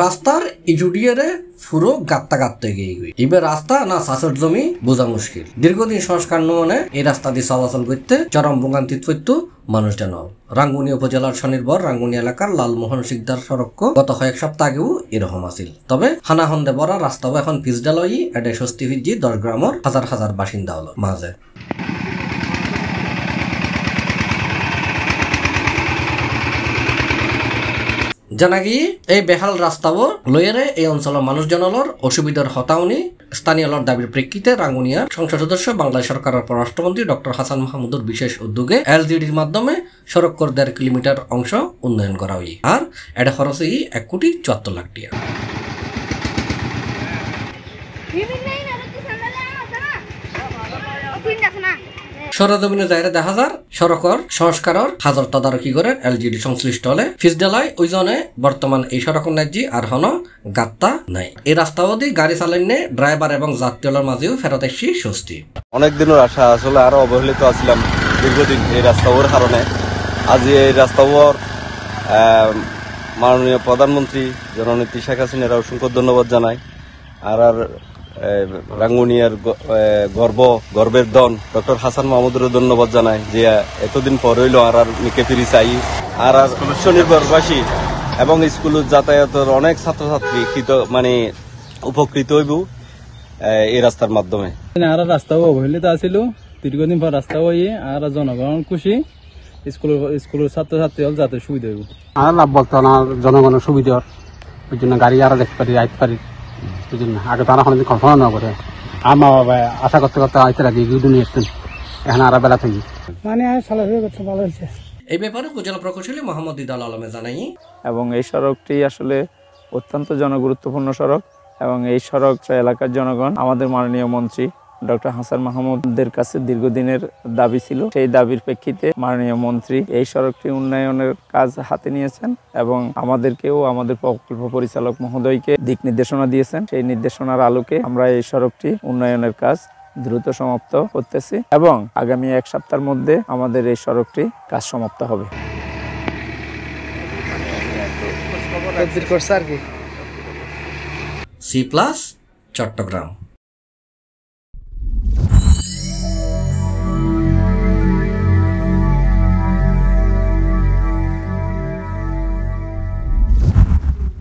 রাস্তার ইজুডিয়ারে পুরো গাত্তা গাত্তে গিয়ে গিয়ে এবার রাস্তা না চাষের জমি বোঝা মুশকিল দীর্ঘদিন সংস্কার নমনে এই রাস্তা দিয়ে চলাচল করতে চরম ভোগান্তি চৈত্য মানুষ জানো রাঙ্গুনি উপজেলার স্বনির্ভর রাঙ্গুনি এলাকার লালমোহন সিকদার সড়ক গত কয়েক সপ্তাহ আগেও এরকম আছিল তবে হানাহন্দে বড়া রাস্তাও এখন পিছডালই এটা স্বস্তি ফিজি দশ গ্রামের হাজার হাজার বাসিন্দা হলো মাঝে গিয়ে এই বেহাল রাস্তাও লয়েরে এই অঞ্চলের মানুষজনলর অসুবিধার হতাউনি স্থানীয়লর দাবির প্রেক্ষিতে রাঙ্গুনিয়ার সংসদ সদস্য বাংলাদেশ সরকারের পররাষ্ট্রমন্ত্রী ডক্টর হাসান মাহমুদুর বিশেষ উদ্যোগে এলজিডির মাধ্যমে সড়ক কর দেড় কিলোমিটার অংশ উন্নয়ন করা হয় আর এটা খরচে এই এক কোটি চুয়াত্তর লাখ টিয়া সরজমিনে যাইরে দেখা যার সড়কর সংস্কার হাজার তদারকি করে এলজিডি সংশ্লিষ্ট হলে ফিসডেলাই ওই জনে বর্তমান এই সড়ক ন্যায্যি আর হন গাত্তা নাই এই রাস্তা দিয়ে গাড়ি চালাইনে ড্রাইভার এবং যাত্রীলার মাঝেও ফেরত এসছি স্বস্তি অনেক দিনের আশা আসলে আরো অবহেলিত আছিলাম দীর্ঘদিন এই রাস্তাওর কারণে আজ এই রাস্তাওর মাননীয় প্রধানমন্ত্রী জননেত্রী শেখ হাসিনার অসংখ্য ধন্যবাদ জানাই আর আর রাঙ্গুনিয়ার গর্ব গর্বের দন ডক্টর হাসান মাহমুদুরও ধন্যবাদ জানাই যে এতদিন পর হইল আর আর নিকে ফিরি চাই আর আর স্বনির্ভরবাসী এবং স্কুল যাতায়াতের অনেক ছাত্রছাত্রী কৃত মানে উপকৃত হইব এই রাস্তার মাধ্যমে আর রাস্তাও অবহেলিত আসিল দীর্ঘদিন পর রাস্তাও হয়ে আর জনগণ খুশি স্কুলের স্কুলের ছাত্রছাত্রী হল যাতে সুবিধা হইব আর লাভ বলতো জনগণের সুবিধা ওই জন্য গাড়ি আর দেখতে পারি আইতে পারি বুঝলেন আগে তারা কোনোদিন কল্পনা না করে আর মা বাবা আশা করতে করতে আইতে লাগে এখন আর বেলা থেকে মানে ভালো হয়েছে এই ব্যাপারে উপজেলা প্রকৌশলী মোহাম্মদ ইদাল আলমে জানাই এবং এই সড়কটি আসলে অত্যন্ত জনগুরুত্বপূর্ণ সড়ক এবং এই সড়ক এলাকার জনগণ আমাদের মাননীয় মন্ত্রী ডক্টর হাসান মাহমুদের কাছে দীর্ঘদিনের দাবি ছিল সেই দাবির প্রেক্ষিতে মাননীয় মন্ত্রী এই সড়কটি উন্নয়নের কাজ হাতে নিয়েছেন এবং আমাদেরকেও আমাদের প্রকল্প পরিচালক মহোদয়কে দিক নির্দেশনা দিয়েছেন সেই নির্দেশনার আলোকে আমরা এই সড়কটি উন্নয়নের কাজ দ্রুত সমাপ্ত করতেছি এবং আগামী এক সপ্তাহের মধ্যে আমাদের এই সড়কটি কাজ সমাপ্ত হবে সি প্লাস চট্টগ্রাম